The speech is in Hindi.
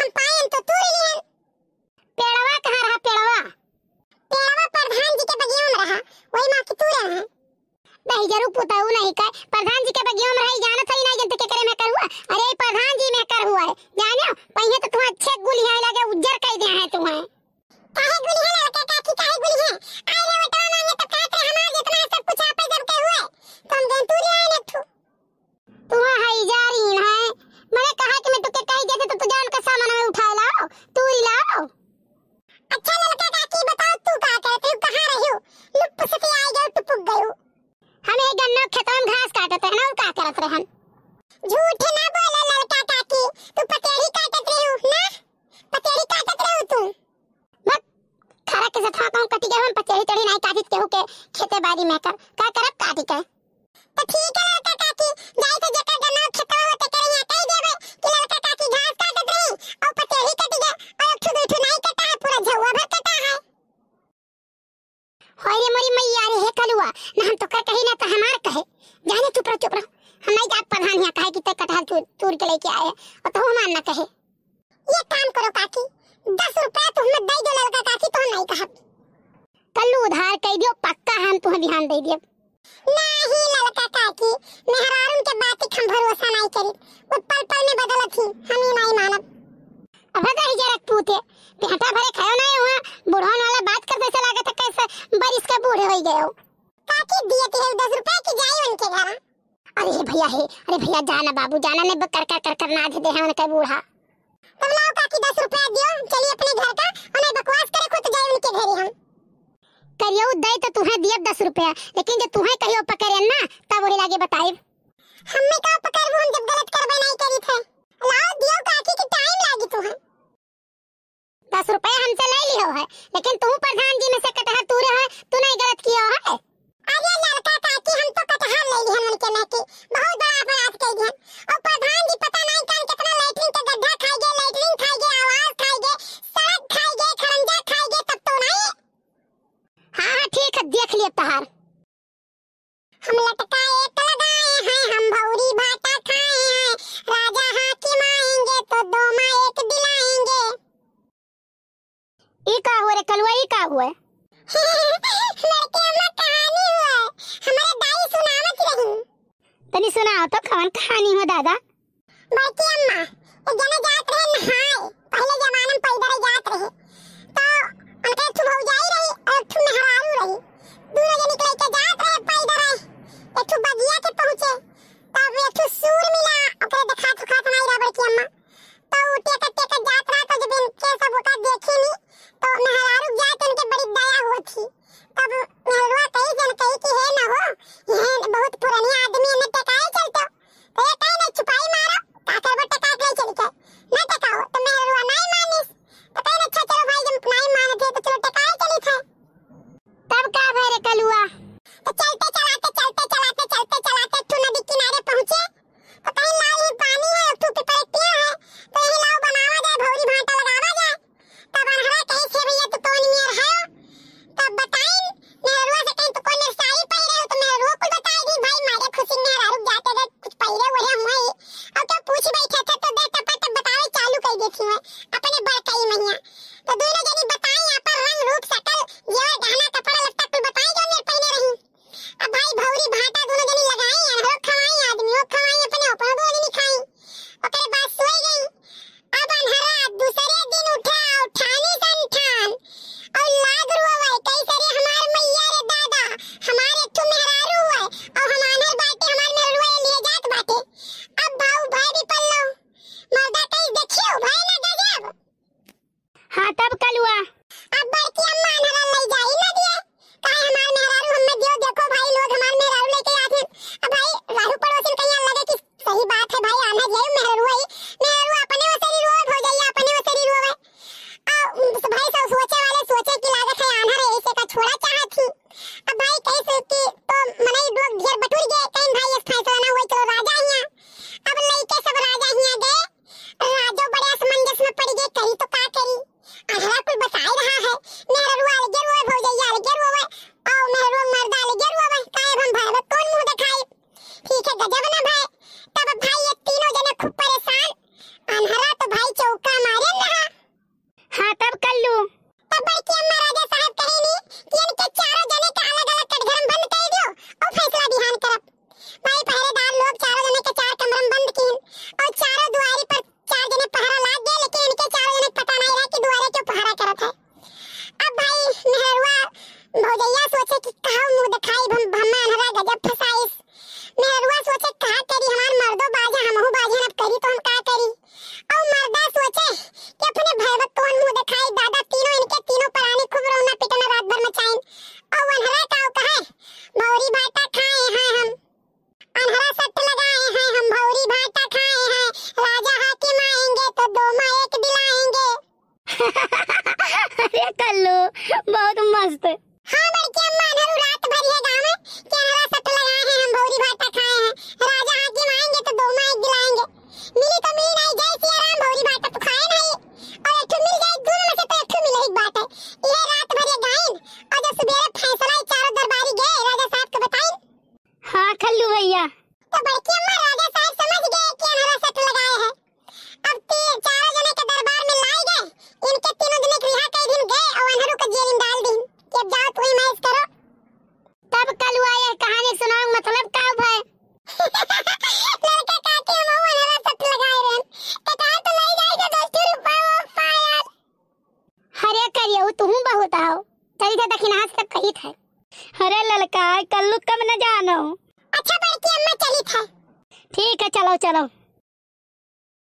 हम पायन तो तू ही लियन पेड़वा कहां रहा पेड़वा पेड़वा प्रधान जी के बगिया में रहा वही मां की तू रहा है भाई जरूर पुताऊ नहीं का प्रधान जी के बगिया गन्ना खेतवा घास काटत रहन का करत रहन झूठ ना बोलो लड़का काकी तू पतेरी काटत रहू ना पतेरी काटत रहू तू मत खरा के जथा कहूं कटी गए हम पतेरी तड़ी नहीं काटित केहू के खेते बाड़ी में कर का करत काटी के होरे मोरी मैया रे हे कलुआ ना हम तो कही ना तो हमार कहे जाने चुप रह चुप रह हम नहीं जात प्रधान यहाँ कहे कि ते कटहल चूर के लेके आए और तो हम ना कहे ये काम करो काकी दस रुपया तो हमें दे दे लड़का काकी तो हम नहीं कहब कलु उधार कह दियो पक्का हम तुम्हें ध्यान दे दियो नहीं लड़का काकी मेहरारून के बात हम भरोसा नहीं करी वो पल पल में बदलत ही हम ही नहीं मानब अब अगर ही जरा पूते बेटा भरे खायो ना गए काकी दिए थे दस रुपए की जाई उनके घर हाँ? अरे भैया हे अरे भैया जाना बाबू जाना ने कर कर कर कर ना दे हैं उनका बूढ़ा तुम लाओ काकी दस रुपए दियो चलिए अपने घर का और उन्हें बकवास करे खुद जाए उनके घर हम हाँ? करियो दे तो तुम्हें दिए दस रुपया लेकिन जो तुम्हें कहियो पकड़े ना तब वही लागे बताए हमें का पकड़ वो हम जब गलत करबे नहीं करी थे लाओ दियो काकी की टाइम लागी तुम्हें दस रुपया हमसे ले लियो है लेकिन तुम प्रधान जी में तनी सुनाओ तो कौन कहानी हो दादा बड़की अम्मा एक जना जात रहे नहाए पहले जमाने में पैदल जात रहे तो अनके थु भौजाई रही और थु मेहरारू रही दूर जने निकल के तो जात रहे एकल हुआ तो चलते चलते गजब ना भाई तब भाई ये तीनों जने खूब परेशान अनहरा तो भाई चौका मारे रहा हां तब कर लू तब भाई के अम्मा राजा साहब कहे नी कि इनके चारों जने का अलग-अलग कटघरम बंद कर दियो और फैसला बिहान करब भाई पहरेदार लोग चारों जने के चार कमरम बंद कीन और चारों दुआरी पर चार जने पहरा लाग गए लेकिन इनके चारों जने पता नहीं रहा कि दुआरे क्यों पहरा करत है अब भाई नेहरूआ भौजैया सोचे कि कहां मुंह दिखाई हम भम्मा अनहरा गजब फंसा मस्त हाँ बड़की अम्मा अनहरु रात भर ये गांव में केनला सट लगाए हैं हम भौरी भाटा खाए हैं राजा हाकिम आएंगे तो दो माइक दिलाएंगे मिली तो मिली नहीं गई थी आराम भौरी भाटा तो खाए नहीं और एक मिल गई दोनों में से तो एक मिले एक बात है ये रात भर ये गाइन और जो सवेरे फैसला चारों दरबारी गए राजा साहब को बताएं हां खल्लू भैया तो बड़की अम्मा राजा साहब समझ गए कि अनहरा सट लगाए हैं अब तीन चारों जने के दरबार में लाए गए इनके तीनों भेजा दखिन आज तक कही था अरे ललका कल्लू कम न जानो अच्छा बड़की अम्मा चली था ठीक है चलो चलो